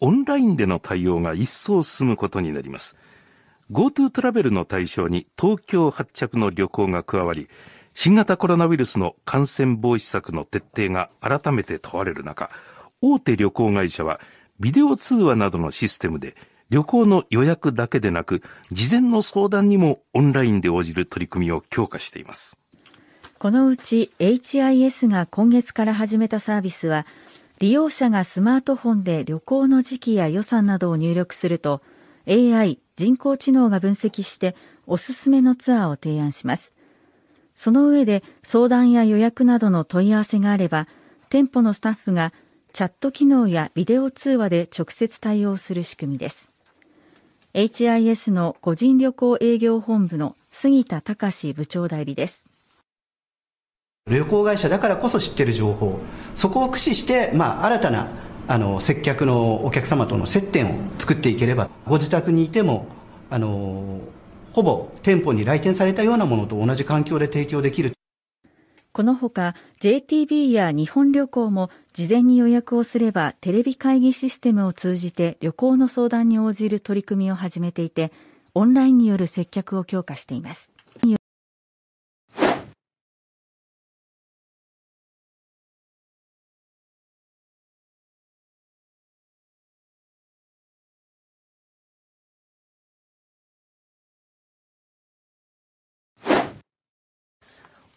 オンラインでの対応が一層進むことになります。GoTo トラベルの対象に東京発着の旅行が加わり、新型コロナウイルスの感染防止策の徹底が改めて問われる中、大手旅行会社はビデオ通話などのシステムで旅行の予約だけでなく、事前の相談にもオンラインで応じる取り組みを強化しています。このうち HIS が今月から始めたサービスは、利用者がスマートフォンで旅行の時期や予算などを入力すると AI 人工知能が分析しておすすめのツアーを提案しますその上で相談や予約などの問い合わせがあれば店舗のスタッフがチャット機能やビデオ通話で直接対応する仕組みです HIS の個人旅行営業本部の杉田隆部長代理です旅行会社だからこそ知ってる情報、そこを駆使して、まあ、新たなあの接客のお客様との接点を作っていければ、ご自宅にいても、あのほぼ店舗に来店されたようなものと同じ環境で提供できる。このほか JTB や日本旅行も事前に予約をすればテレビ会議システムを通じて旅行の相談に応じる取り組みを始めていてオンラインによる接客を強化しています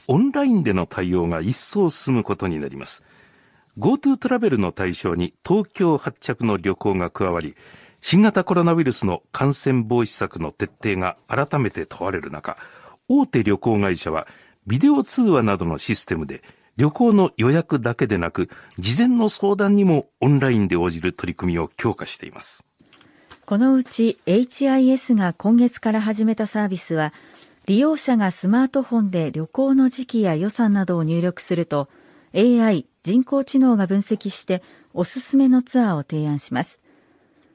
オンラインでの対応が一層進むことになります。GoTo トラベルの対象に東京発着の旅行が加わり、新型コロナウイルスの感染防止策の徹底が改めて問われる中、大手旅行会社はビデオ通話などのシステムで旅行の予約だけでなく、事前の相談にもオンラインで応じる取り組みを強化しています。このうち HIS が今月から始めたサービスは、利用者がスマートフォンで旅行の時期や予算などを入力すると AI 人工知能が分析しておすすめのツアーを提案します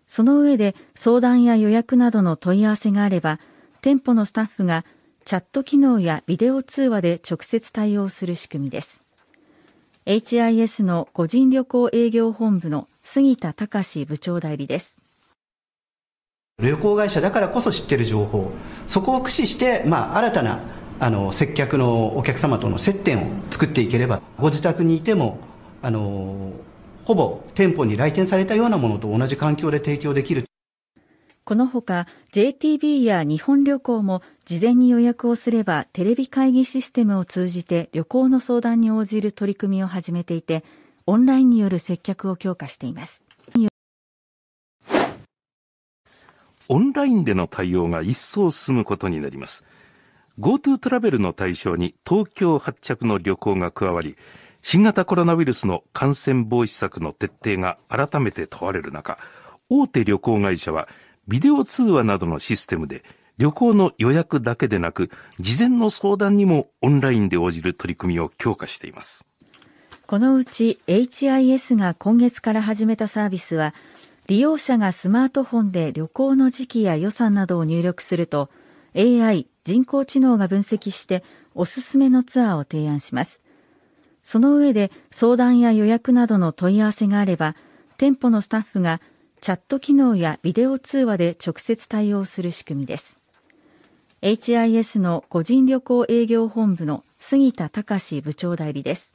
その上で相談や予約などの問い合わせがあれば店舗のスタッフがチャット機能やビデオ通話で直接対応する仕組みです HIS の個人旅行営業本部の杉田隆部長代理です旅行会社だからこそ知ってる情報そこを駆使して、まあ、新たなあの接客のお客様との接点を作っていければご自宅にいてもあのほぼ店舗に来店されたようなものと同じ環境で提供できるこのほか JTB や日本旅行も事前に予約をすればテレビ会議システムを通じて旅行の相談に応じる取り組みを始めていてオンラインによる接客を強化していますオンラインでの対応が一層進むことになります。GoTo トラベルの対象に東京発着の旅行が加わり、新型コロナウイルスの感染防止策の徹底が改めて問われる中、大手旅行会社はビデオ通話などのシステムで旅行の予約だけでなく、事前の相談にもオンラインで応じる取り組みを強化しています。このうち HIS が今月から始めたサービスは、利用者がスマートフォンで旅行の時期や予算などを入力すると AI 人工知能が分析しておすすめのツアーを提案しますその上で相談や予約などの問い合わせがあれば店舗のスタッフがチャット機能やビデオ通話で直接対応する仕組みです HIS の個人旅行営業本部の杉田隆部長代理です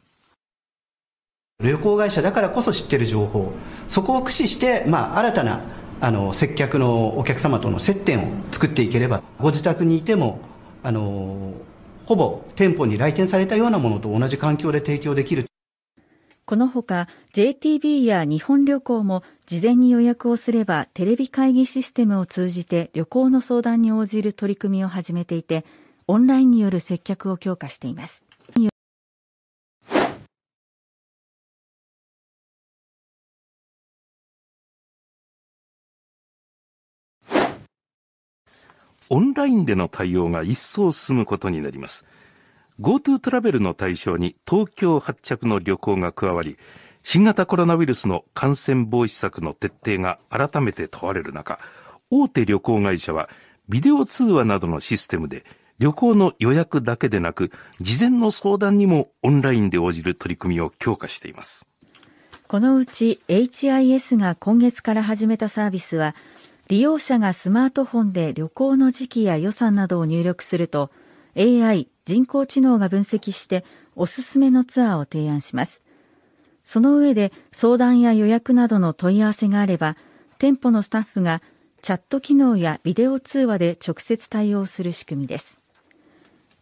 旅行会社だからこそ知ってる情報、そこを駆使して、まあ、新たなあの接客のお客様との接点を作っていければ、ご自宅にいても、あのほぼ店舗に来店されたようなものと同じ環境で提供できる。このほか JTB や日本旅行も事前に予約をすればテレビ会議システムを通じて旅行の相談に応じる取り組みを始めていてオンラインによる接客を強化していますオンラインでの対応が一層進むことになります。GoTo トラベルの対象に東京発着の旅行が加わり、新型コロナウイルスの感染防止策の徹底が改めて問われる中、大手旅行会社はビデオ通話などのシステムで旅行の予約だけでなく、事前の相談にもオンラインで応じる取り組みを強化しています。このうち HIS が今月から始めたサービスは利用者がスマートフォンで旅行の時期や予算などを入力すると AI 人工知能が分析しておすすめのツアーを提案しますその上で相談や予約などの問い合わせがあれば店舗のスタッフがチャット機能やビデオ通話で直接対応する仕組みです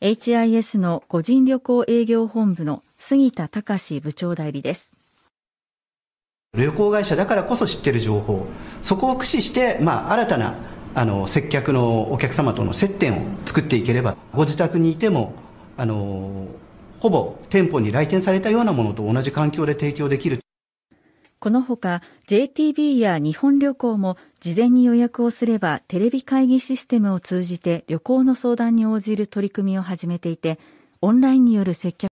HIS の個人旅行営業本部の杉田隆部長代理です旅行会社だからこそ知ってる情報そこを駆使して、まあ、新たなあの接客のお客様との接点を作っていければご自宅にいてもあのほぼ店舗に来店されたようなものと同じ環境で提供できるこのほか JTB や日本旅行も事前に予約をすればテレビ会議システムを通じて旅行の相談に応じる取り組みを始めていてオンラインによる接客